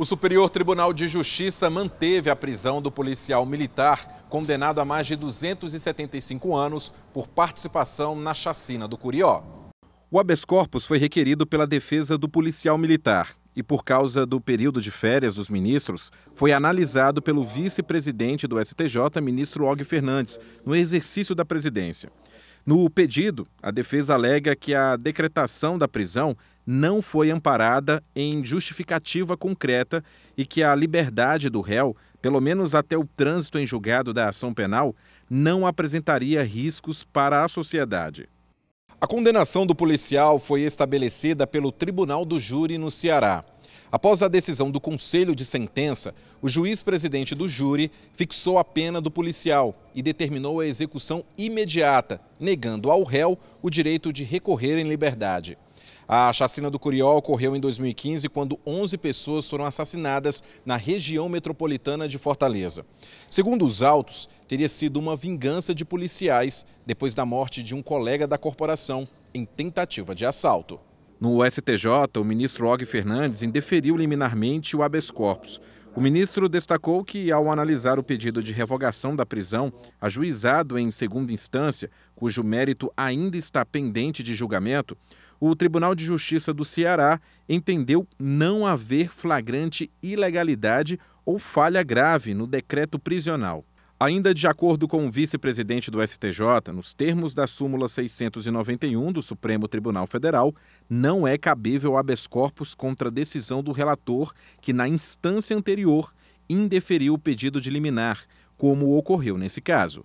O Superior Tribunal de Justiça manteve a prisão do policial militar condenado a mais de 275 anos por participação na chacina do Curió. O habeas corpus foi requerido pela defesa do policial militar e, por causa do período de férias dos ministros, foi analisado pelo vice-presidente do STJ, ministro Og Fernandes, no exercício da presidência. No pedido, a defesa alega que a decretação da prisão não foi amparada em justificativa concreta e que a liberdade do réu, pelo menos até o trânsito em julgado da ação penal, não apresentaria riscos para a sociedade. A condenação do policial foi estabelecida pelo Tribunal do Júri no Ceará. Após a decisão do Conselho de Sentença, o juiz presidente do júri fixou a pena do policial e determinou a execução imediata, negando ao réu o direito de recorrer em liberdade. A chacina do Curió ocorreu em 2015, quando 11 pessoas foram assassinadas na região metropolitana de Fortaleza. Segundo os autos, teria sido uma vingança de policiais depois da morte de um colega da corporação em tentativa de assalto. No STJ, o ministro Og Fernandes indeferiu liminarmente o habeas corpus. O ministro destacou que, ao analisar o pedido de revogação da prisão, ajuizado em segunda instância, cujo mérito ainda está pendente de julgamento, o Tribunal de Justiça do Ceará entendeu não haver flagrante ilegalidade ou falha grave no decreto prisional. Ainda de acordo com o vice-presidente do STJ, nos termos da súmula 691 do Supremo Tribunal Federal, não é cabível habeas corpus contra a decisão do relator que, na instância anterior, indeferiu o pedido de liminar, como ocorreu nesse caso.